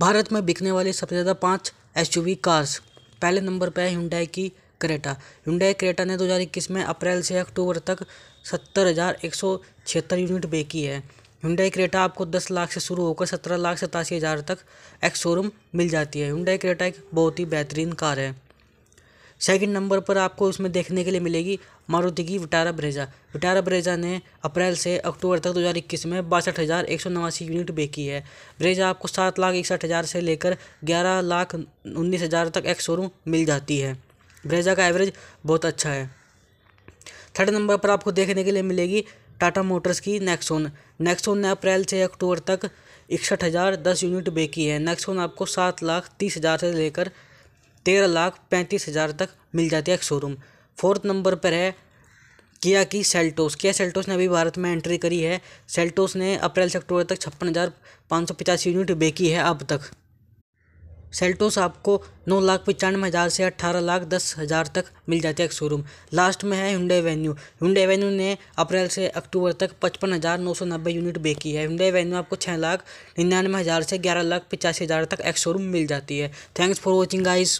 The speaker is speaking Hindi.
भारत में बिकने वाले सबसे ज़्यादा पाँच एस कार्स पहले नंबर पर है हिंडाई की क्रेटा हिंडाई क्रेटा ने दो में अप्रैल से अक्टूबर तक सत्तर हज़ार एक सौ छिहत्तर यूनिट बेची है हिंडाई क्रेटा आपको 10 लाख से शुरू होकर सत्रह लाख सतासी हज़ार तक एक्स शोरूम मिल जाती है हिंडाई क्रेटा एक बहुत ही बेहतरीन कार है सेकंड नंबर पर आपको उसमें देखने के लिए मिलेगी मारुति की विटारा ब्रेजा विटारा ब्रेजा ने अप्रैल से अक्टूबर तक 2021 में बासठ हज़ार एक सौ नवासी यूनिट बेची है ब्रेजा आपको सात लाख इकसठ हज़ार से लेकर ग्यारह लाख उन्नीस हज़ार तक एक शोरूम मिल जाती है ब्रेजा का एवरेज बहुत अच्छा है थर्ड नंबर पर आपको देखने के लिए मिलेगी टाटा मोटर्स की नेक्सोन नेक्सोन ने अप्रैल से अक्टूबर तक इकसठ हज़ार दस यूनिट बेकी है नेक्सोन आपको सात लाख तीस हज़ार से लेकर तेरह लाख पैंतीस हज़ार तक मिल जाती है एक शोरूम फोर्थ नंबर पर है किया की सेल्टोस किया सेल्टोस ने अभी भारत में एंट्री करी है सेल्टोस ने अप्रैल से अक्टूबर तक छप्पन हज़ार पाँच सौ पचासी यूनिट बेची है अब तक सेल्टोस आपको नौ लाख पचानवे हज़ार से अट्ठारह लाख दस हज़ार तक मिल जाती है एक शोरूम लास्ट में है हुडे वेन्यू हुडे वेन्यू ने अप्रैल से अक्टूबर तक पचपन हज़ार नौ सौ नब्बे यूनिट बेची है हुडे वेन्यू आपको छः लाख निन्यानवे हज़ार से ग्यारह लाख पचासी हज़ार तक एक शोरूम मिल जाती है थैंक्स फॉर वॉचिंग गाइज़